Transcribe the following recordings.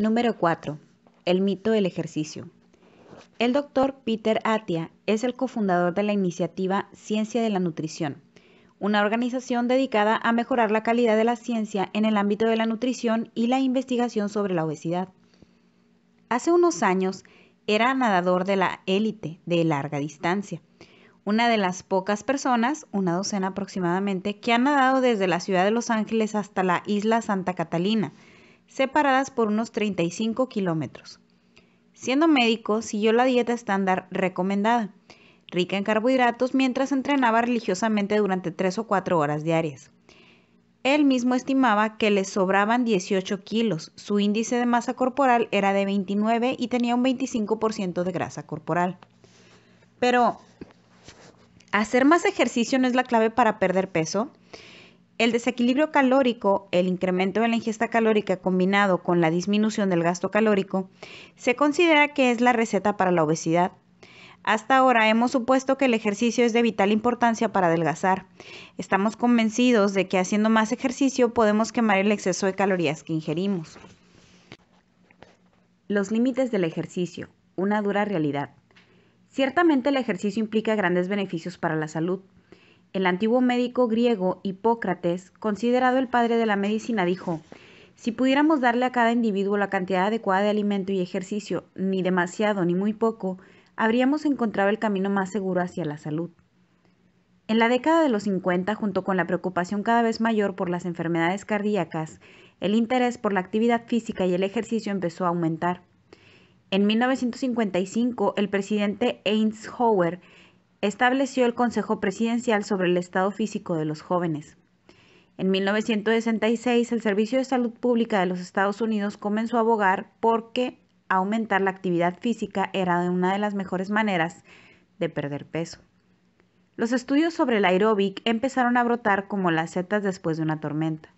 Número 4. El mito del ejercicio. El doctor Peter Atia es el cofundador de la iniciativa Ciencia de la Nutrición, una organización dedicada a mejorar la calidad de la ciencia en el ámbito de la nutrición y la investigación sobre la obesidad. Hace unos años era nadador de la élite de larga distancia, una de las pocas personas, una docena aproximadamente, que han nadado desde la ciudad de Los Ángeles hasta la isla Santa Catalina, separadas por unos 35 kilómetros. Siendo médico, siguió la dieta estándar recomendada, rica en carbohidratos, mientras entrenaba religiosamente durante 3 o 4 horas diarias. Él mismo estimaba que le sobraban 18 kilos, su índice de masa corporal era de 29 y tenía un 25% de grasa corporal. Pero, ¿hacer más ejercicio no es la clave para perder peso? El desequilibrio calórico, el incremento de la ingesta calórica combinado con la disminución del gasto calórico, se considera que es la receta para la obesidad. Hasta ahora hemos supuesto que el ejercicio es de vital importancia para adelgazar. Estamos convencidos de que haciendo más ejercicio podemos quemar el exceso de calorías que ingerimos. Los límites del ejercicio, una dura realidad. Ciertamente el ejercicio implica grandes beneficios para la salud, el antiguo médico griego Hipócrates, considerado el padre de la medicina, dijo, si pudiéramos darle a cada individuo la cantidad adecuada de alimento y ejercicio, ni demasiado ni muy poco, habríamos encontrado el camino más seguro hacia la salud. En la década de los 50, junto con la preocupación cada vez mayor por las enfermedades cardíacas, el interés por la actividad física y el ejercicio empezó a aumentar. En 1955, el presidente Eisenhower estableció el Consejo Presidencial sobre el Estado Físico de los Jóvenes. En 1966, el Servicio de Salud Pública de los Estados Unidos comenzó a abogar porque aumentar la actividad física era una de las mejores maneras de perder peso. Los estudios sobre el aeróbic empezaron a brotar como las setas después de una tormenta.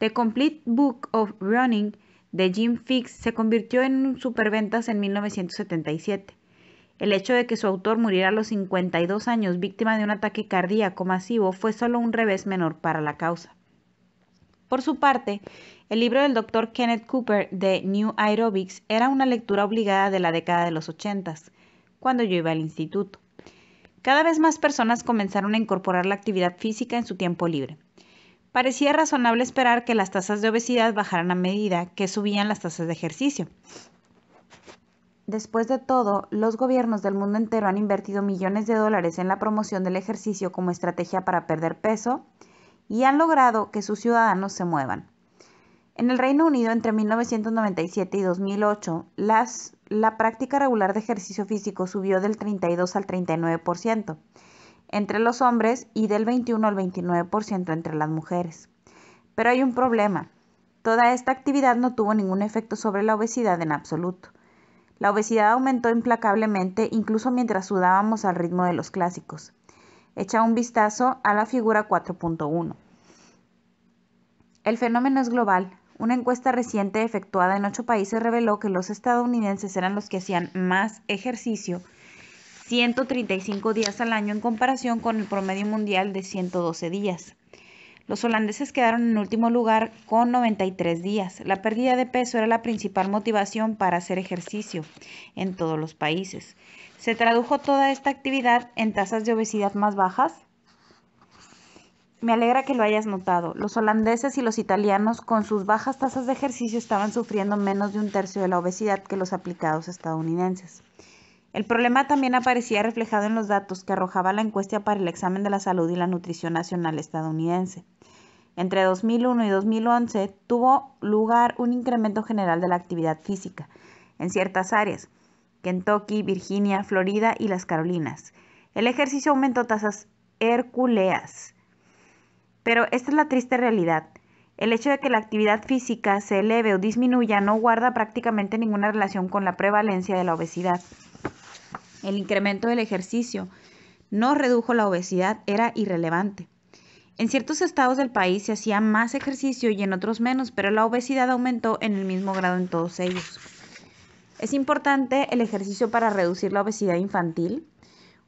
The Complete Book of Running de Jim Fix se convirtió en un superventas en 1977. El hecho de que su autor muriera a los 52 años víctima de un ataque cardíaco masivo fue solo un revés menor para la causa. Por su parte, el libro del doctor Kenneth Cooper de New Aerobics era una lectura obligada de la década de los 80, cuando yo iba al instituto. Cada vez más personas comenzaron a incorporar la actividad física en su tiempo libre. Parecía razonable esperar que las tasas de obesidad bajaran a medida que subían las tasas de ejercicio. Después de todo, los gobiernos del mundo entero han invertido millones de dólares en la promoción del ejercicio como estrategia para perder peso y han logrado que sus ciudadanos se muevan. En el Reino Unido, entre 1997 y 2008, la práctica regular de ejercicio físico subió del 32 al 39% entre los hombres y del 21 al 29% entre las mujeres. Pero hay un problema. Toda esta actividad no tuvo ningún efecto sobre la obesidad en absoluto. La obesidad aumentó implacablemente incluso mientras sudábamos al ritmo de los clásicos. Echa un vistazo a la figura 4.1. El fenómeno es global. Una encuesta reciente efectuada en ocho países reveló que los estadounidenses eran los que hacían más ejercicio 135 días al año en comparación con el promedio mundial de 112 días. Los holandeses quedaron en último lugar con 93 días. La pérdida de peso era la principal motivación para hacer ejercicio en todos los países. ¿Se tradujo toda esta actividad en tasas de obesidad más bajas? Me alegra que lo hayas notado. Los holandeses y los italianos con sus bajas tasas de ejercicio estaban sufriendo menos de un tercio de la obesidad que los aplicados estadounidenses. El problema también aparecía reflejado en los datos que arrojaba la encuesta para el examen de la salud y la nutrición nacional estadounidense. Entre 2001 y 2011 tuvo lugar un incremento general de la actividad física en ciertas áreas, Kentucky, Virginia, Florida y las Carolinas. El ejercicio aumentó tasas herculeas. Pero esta es la triste realidad. El hecho de que la actividad física se eleve o disminuya no guarda prácticamente ninguna relación con la prevalencia de la obesidad. El incremento del ejercicio no redujo la obesidad, era irrelevante. En ciertos estados del país se hacía más ejercicio y en otros menos, pero la obesidad aumentó en el mismo grado en todos ellos. ¿Es importante el ejercicio para reducir la obesidad infantil?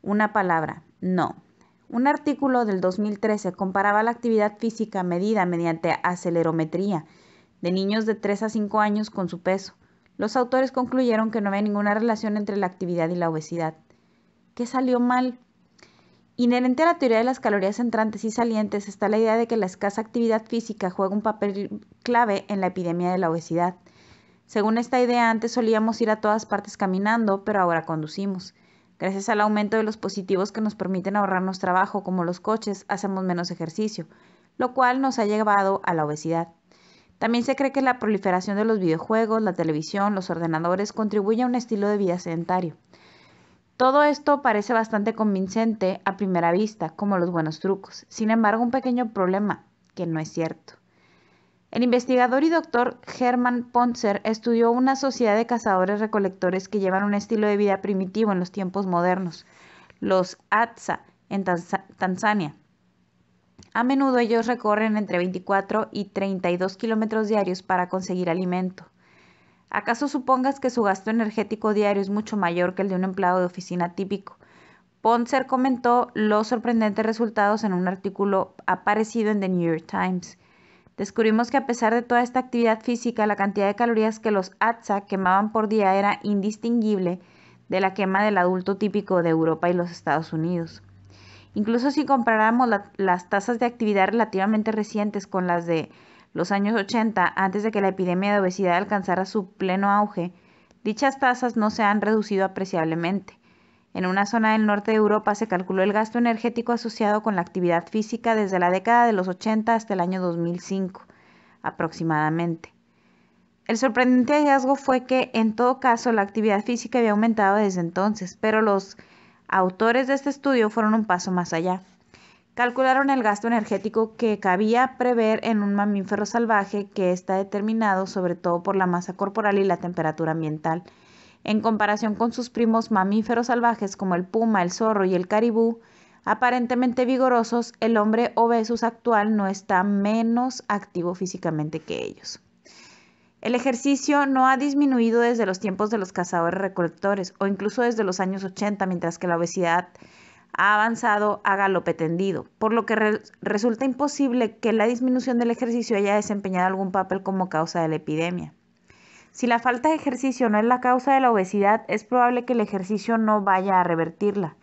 Una palabra, no. Un artículo del 2013 comparaba la actividad física medida mediante acelerometría de niños de 3 a 5 años con su peso. Los autores concluyeron que no había ninguna relación entre la actividad y la obesidad. ¿Qué salió mal? Inherente a la teoría de las calorías entrantes y salientes está la idea de que la escasa actividad física juega un papel clave en la epidemia de la obesidad. Según esta idea, antes solíamos ir a todas partes caminando, pero ahora conducimos. Gracias al aumento de los positivos que nos permiten ahorrarnos trabajo, como los coches, hacemos menos ejercicio, lo cual nos ha llevado a la obesidad. También se cree que la proliferación de los videojuegos, la televisión, los ordenadores contribuye a un estilo de vida sedentario. Todo esto parece bastante convincente a primera vista, como los buenos trucos. Sin embargo, un pequeño problema, que no es cierto. El investigador y doctor Herman Ponzer estudió una sociedad de cazadores-recolectores que llevan un estilo de vida primitivo en los tiempos modernos, los Atsa, en Tanzania. A menudo ellos recorren entre 24 y 32 kilómetros diarios para conseguir alimento. ¿Acaso supongas que su gasto energético diario es mucho mayor que el de un empleado de oficina típico? Ponzer comentó los sorprendentes resultados en un artículo aparecido en The New York Times. Descubrimos que a pesar de toda esta actividad física, la cantidad de calorías que los ATSA quemaban por día era indistinguible de la quema del adulto típico de Europa y los Estados Unidos. Incluso si comparáramos las tasas de actividad relativamente recientes con las de los años 80, antes de que la epidemia de obesidad alcanzara su pleno auge, dichas tasas no se han reducido apreciablemente. En una zona del norte de Europa se calculó el gasto energético asociado con la actividad física desde la década de los 80 hasta el año 2005, aproximadamente. El sorprendente hallazgo fue que, en todo caso, la actividad física había aumentado desde entonces, pero los Autores de este estudio fueron un paso más allá. Calcularon el gasto energético que cabía prever en un mamífero salvaje que está determinado sobre todo por la masa corporal y la temperatura ambiental. En comparación con sus primos mamíferos salvajes como el puma, el zorro y el caribú, aparentemente vigorosos, el hombre obesus actual no está menos activo físicamente que ellos. El ejercicio no ha disminuido desde los tiempos de los cazadores recolectores o incluso desde los años 80, mientras que la obesidad ha avanzado a galope tendido, por lo que resulta imposible que la disminución del ejercicio haya desempeñado algún papel como causa de la epidemia. Si la falta de ejercicio no es la causa de la obesidad, es probable que el ejercicio no vaya a revertirla.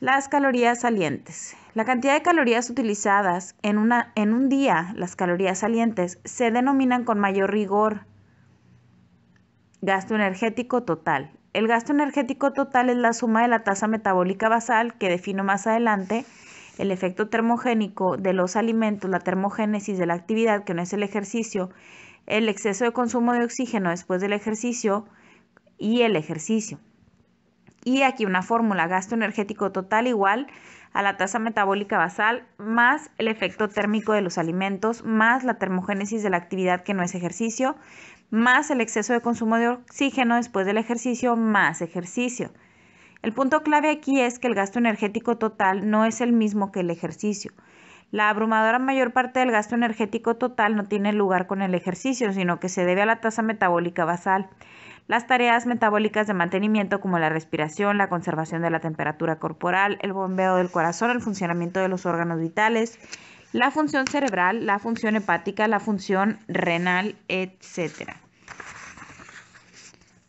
Las calorías salientes. La cantidad de calorías utilizadas en, en un día, las calorías salientes, se denominan con mayor rigor gasto energético total. El gasto energético total es la suma de la tasa metabólica basal, que defino más adelante, el efecto termogénico de los alimentos, la termogénesis de la actividad, que no es el ejercicio, el exceso de consumo de oxígeno después del ejercicio y el ejercicio. Y aquí una fórmula, gasto energético total igual a la tasa metabólica basal más el efecto térmico de los alimentos, más la termogénesis de la actividad que no es ejercicio, más el exceso de consumo de oxígeno después del ejercicio, más ejercicio. El punto clave aquí es que el gasto energético total no es el mismo que el ejercicio. La abrumadora mayor parte del gasto energético total no tiene lugar con el ejercicio, sino que se debe a la tasa metabólica basal. Las tareas metabólicas de mantenimiento como la respiración, la conservación de la temperatura corporal, el bombeo del corazón, el funcionamiento de los órganos vitales, la función cerebral, la función hepática, la función renal, etc.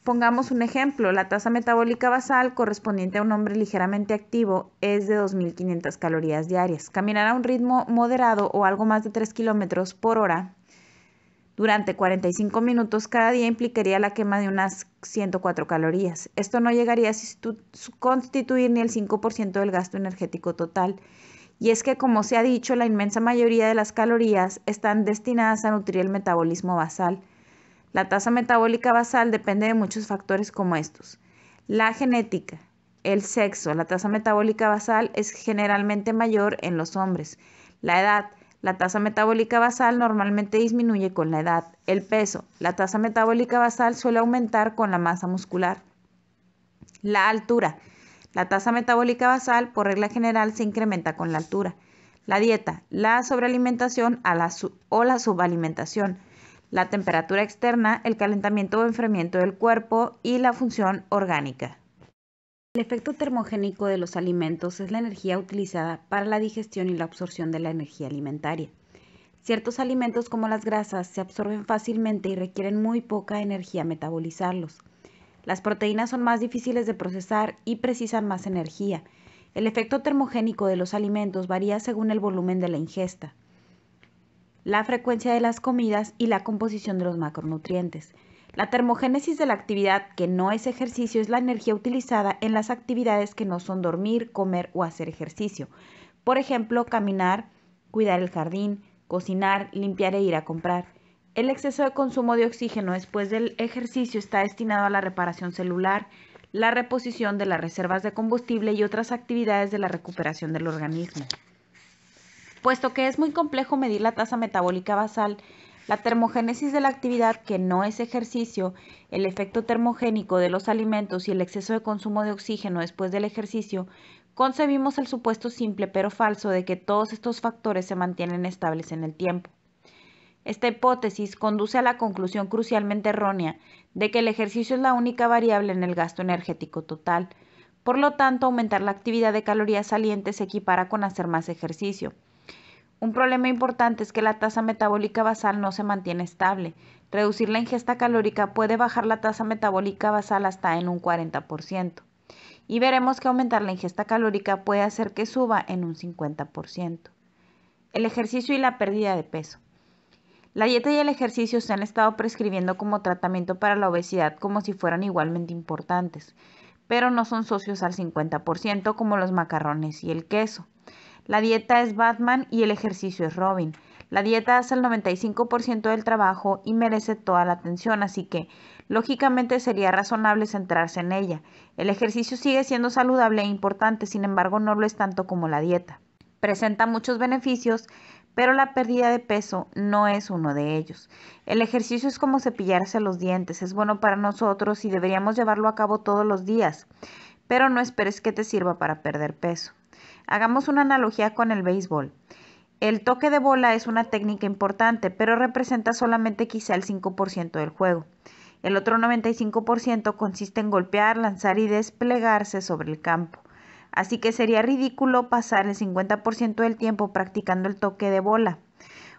Pongamos un ejemplo, la tasa metabólica basal correspondiente a un hombre ligeramente activo es de 2.500 calorías diarias. Caminar a un ritmo moderado o algo más de 3 kilómetros por hora durante 45 minutos cada día implicaría la quema de unas 104 calorías. Esto no llegaría a constituir ni el 5% del gasto energético total. Y es que, como se ha dicho, la inmensa mayoría de las calorías están destinadas a nutrir el metabolismo basal. La tasa metabólica basal depende de muchos factores como estos. La genética, el sexo, la tasa metabólica basal es generalmente mayor en los hombres. La edad, la tasa metabólica basal normalmente disminuye con la edad. El peso. La tasa metabólica basal suele aumentar con la masa muscular. La altura. La tasa metabólica basal, por regla general, se incrementa con la altura. La dieta. La sobrealimentación o la subalimentación. La temperatura externa, el calentamiento o enfriamiento del cuerpo y la función orgánica. El efecto termogénico de los alimentos es la energía utilizada para la digestión y la absorción de la energía alimentaria. Ciertos alimentos como las grasas se absorben fácilmente y requieren muy poca energía metabolizarlos. Las proteínas son más difíciles de procesar y precisan más energía. El efecto termogénico de los alimentos varía según el volumen de la ingesta, la frecuencia de las comidas y la composición de los macronutrientes. La termogénesis de la actividad que no es ejercicio es la energía utilizada en las actividades que no son dormir, comer o hacer ejercicio. Por ejemplo, caminar, cuidar el jardín, cocinar, limpiar e ir a comprar. El exceso de consumo de oxígeno después del ejercicio está destinado a la reparación celular, la reposición de las reservas de combustible y otras actividades de la recuperación del organismo. Puesto que es muy complejo medir la tasa metabólica basal, la termogénesis de la actividad que no es ejercicio, el efecto termogénico de los alimentos y el exceso de consumo de oxígeno después del ejercicio, concebimos el supuesto simple pero falso de que todos estos factores se mantienen estables en el tiempo. Esta hipótesis conduce a la conclusión crucialmente errónea de que el ejercicio es la única variable en el gasto energético total. Por lo tanto, aumentar la actividad de calorías salientes se equipara con hacer más ejercicio. Un problema importante es que la tasa metabólica basal no se mantiene estable. Reducir la ingesta calórica puede bajar la tasa metabólica basal hasta en un 40%. Y veremos que aumentar la ingesta calórica puede hacer que suba en un 50%. El ejercicio y la pérdida de peso. La dieta y el ejercicio se han estado prescribiendo como tratamiento para la obesidad como si fueran igualmente importantes, pero no son socios al 50% como los macarrones y el queso. La dieta es Batman y el ejercicio es Robin. La dieta hace el 95% del trabajo y merece toda la atención, así que lógicamente sería razonable centrarse en ella. El ejercicio sigue siendo saludable e importante, sin embargo no lo es tanto como la dieta. Presenta muchos beneficios, pero la pérdida de peso no es uno de ellos. El ejercicio es como cepillarse los dientes, es bueno para nosotros y deberíamos llevarlo a cabo todos los días, pero no esperes que te sirva para perder peso. Hagamos una analogía con el béisbol. El toque de bola es una técnica importante, pero representa solamente quizá el 5% del juego. El otro 95% consiste en golpear, lanzar y desplegarse sobre el campo. Así que sería ridículo pasar el 50% del tiempo practicando el toque de bola.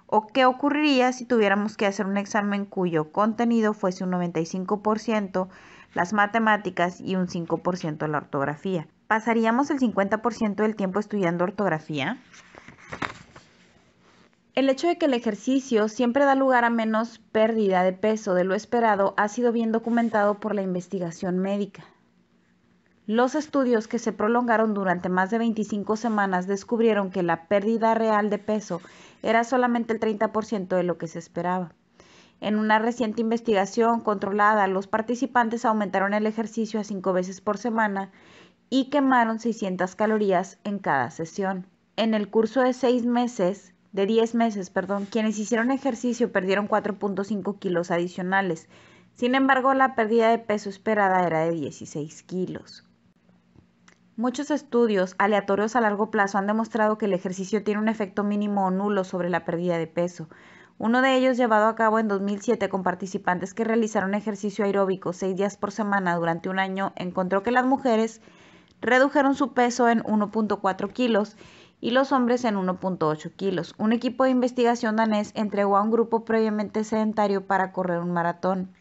¿O qué ocurriría si tuviéramos que hacer un examen cuyo contenido fuese un 95%, las matemáticas y un 5% la ortografía? ¿Pasaríamos el 50% del tiempo estudiando ortografía? El hecho de que el ejercicio siempre da lugar a menos pérdida de peso de lo esperado ha sido bien documentado por la investigación médica. Los estudios que se prolongaron durante más de 25 semanas descubrieron que la pérdida real de peso era solamente el 30% de lo que se esperaba. En una reciente investigación controlada, los participantes aumentaron el ejercicio a 5 veces por semana y quemaron 600 calorías en cada sesión. En el curso de 6 meses, de 10 meses, perdón, quienes hicieron ejercicio perdieron 4.5 kilos adicionales. Sin embargo, la pérdida de peso esperada era de 16 kilos. Muchos estudios aleatorios a largo plazo han demostrado que el ejercicio tiene un efecto mínimo o nulo sobre la pérdida de peso. Uno de ellos llevado a cabo en 2007 con participantes que realizaron ejercicio aeróbico seis días por semana durante un año encontró que las mujeres redujeron su peso en 1.4 kilos y los hombres en 1.8 kilos. Un equipo de investigación danés entregó a un grupo previamente sedentario para correr un maratón.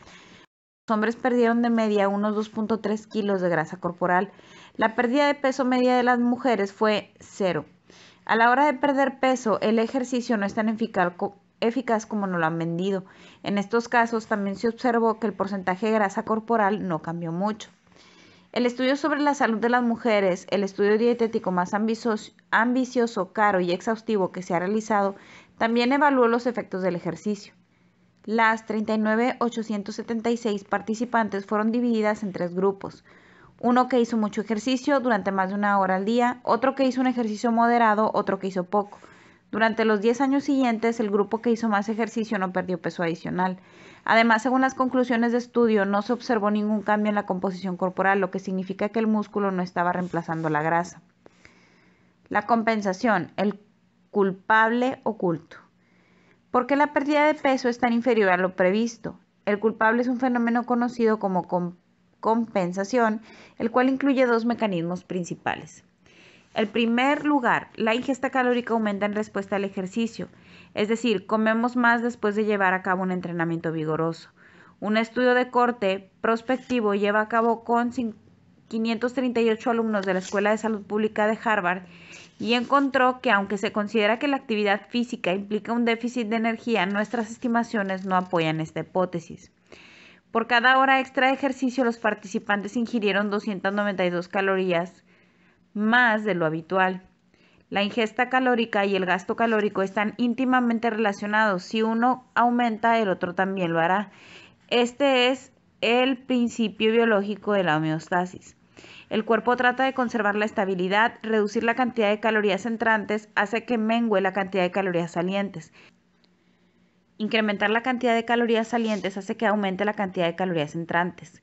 Los hombres perdieron de media unos 2.3 kilos de grasa corporal. La pérdida de peso media de las mujeres fue cero. A la hora de perder peso, el ejercicio no es tan eficaz como nos lo han vendido. En estos casos también se observó que el porcentaje de grasa corporal no cambió mucho. El estudio sobre la salud de las mujeres, el estudio dietético más ambicioso, ambicioso, caro y exhaustivo que se ha realizado, también evaluó los efectos del ejercicio. Las 39.876 participantes fueron divididas en tres grupos. Uno que hizo mucho ejercicio durante más de una hora al día, otro que hizo un ejercicio moderado, otro que hizo poco. Durante los 10 años siguientes, el grupo que hizo más ejercicio no perdió peso adicional. Además, según las conclusiones de estudio, no se observó ningún cambio en la composición corporal, lo que significa que el músculo no estaba reemplazando la grasa. La compensación, el culpable oculto. ¿Por qué la pérdida de peso es tan inferior a lo previsto? El culpable es un fenómeno conocido como compensación, el cual incluye dos mecanismos principales. El primer lugar, la ingesta calórica aumenta en respuesta al ejercicio, es decir, comemos más después de llevar a cabo un entrenamiento vigoroso. Un estudio de corte prospectivo lleva a cabo con 538 alumnos de la Escuela de Salud Pública de Harvard y encontró que aunque se considera que la actividad física implica un déficit de energía, nuestras estimaciones no apoyan esta hipótesis. Por cada hora extra de ejercicio, los participantes ingirieron 292 calorías más de lo habitual. La ingesta calórica y el gasto calórico están íntimamente relacionados. Si uno aumenta, el otro también lo hará. Este es el principio biológico de la homeostasis. El cuerpo trata de conservar la estabilidad, reducir la cantidad de calorías entrantes hace que mengue la cantidad de calorías salientes. Incrementar la cantidad de calorías salientes hace que aumente la cantidad de calorías entrantes.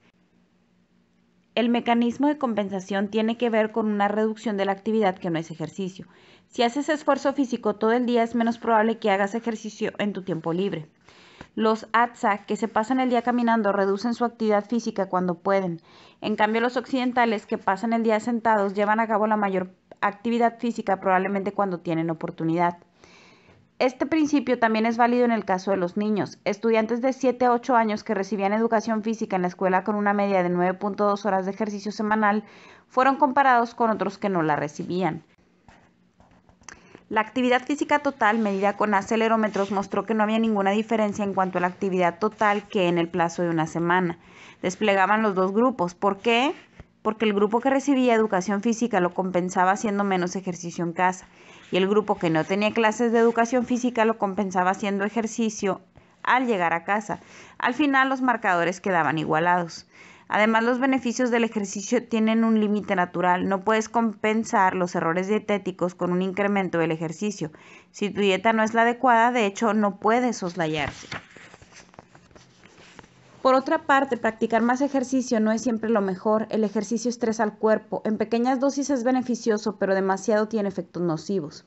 El mecanismo de compensación tiene que ver con una reducción de la actividad que no es ejercicio. Si haces esfuerzo físico todo el día es menos probable que hagas ejercicio en tu tiempo libre. Los Atsa que se pasan el día caminando reducen su actividad física cuando pueden. En cambio, los occidentales que pasan el día sentados llevan a cabo la mayor actividad física probablemente cuando tienen oportunidad. Este principio también es válido en el caso de los niños. Estudiantes de 7 a 8 años que recibían educación física en la escuela con una media de 9.2 horas de ejercicio semanal fueron comparados con otros que no la recibían. La actividad física total medida con acelerómetros mostró que no había ninguna diferencia en cuanto a la actividad total que en el plazo de una semana. Desplegaban los dos grupos. ¿Por qué? porque el grupo que recibía educación física lo compensaba haciendo menos ejercicio en casa y el grupo que no tenía clases de educación física lo compensaba haciendo ejercicio al llegar a casa. Al final los marcadores quedaban igualados. Además, los beneficios del ejercicio tienen un límite natural. No puedes compensar los errores dietéticos con un incremento del ejercicio. Si tu dieta no es la adecuada, de hecho, no puedes soslayarse. Por otra parte, practicar más ejercicio no es siempre lo mejor, el ejercicio estresa al cuerpo, en pequeñas dosis es beneficioso, pero demasiado tiene efectos nocivos.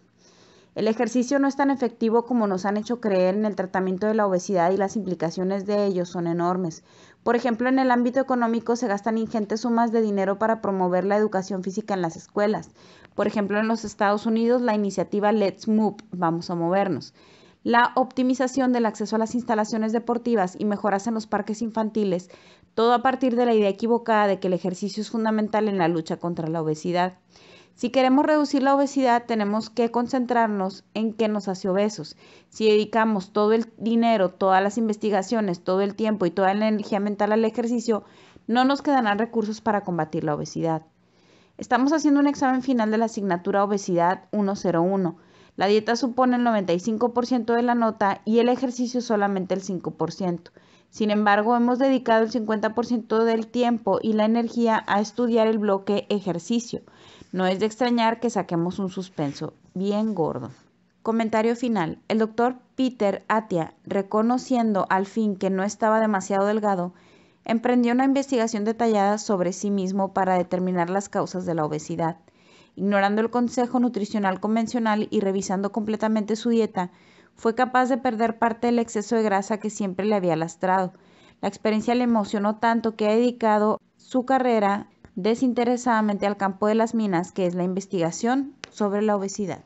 El ejercicio no es tan efectivo como nos han hecho creer en el tratamiento de la obesidad y las implicaciones de ello son enormes. Por ejemplo, en el ámbito económico se gastan ingentes sumas de dinero para promover la educación física en las escuelas. Por ejemplo, en los Estados Unidos la iniciativa Let's Move, vamos a movernos la optimización del acceso a las instalaciones deportivas y mejoras en los parques infantiles, todo a partir de la idea equivocada de que el ejercicio es fundamental en la lucha contra la obesidad. Si queremos reducir la obesidad, tenemos que concentrarnos en qué nos hace obesos. Si dedicamos todo el dinero, todas las investigaciones, todo el tiempo y toda la energía mental al ejercicio, no nos quedarán recursos para combatir la obesidad. Estamos haciendo un examen final de la asignatura Obesidad 101 la dieta supone el 95% de la nota y el ejercicio solamente el 5%. Sin embargo, hemos dedicado el 50% del tiempo y la energía a estudiar el bloque ejercicio. No es de extrañar que saquemos un suspenso bien gordo. Comentario final. El doctor Peter Atia, reconociendo al fin que no estaba demasiado delgado, emprendió una investigación detallada sobre sí mismo para determinar las causas de la obesidad ignorando el consejo nutricional convencional y revisando completamente su dieta, fue capaz de perder parte del exceso de grasa que siempre le había lastrado. La experiencia le emocionó tanto que ha dedicado su carrera desinteresadamente al campo de las minas, que es la investigación sobre la obesidad.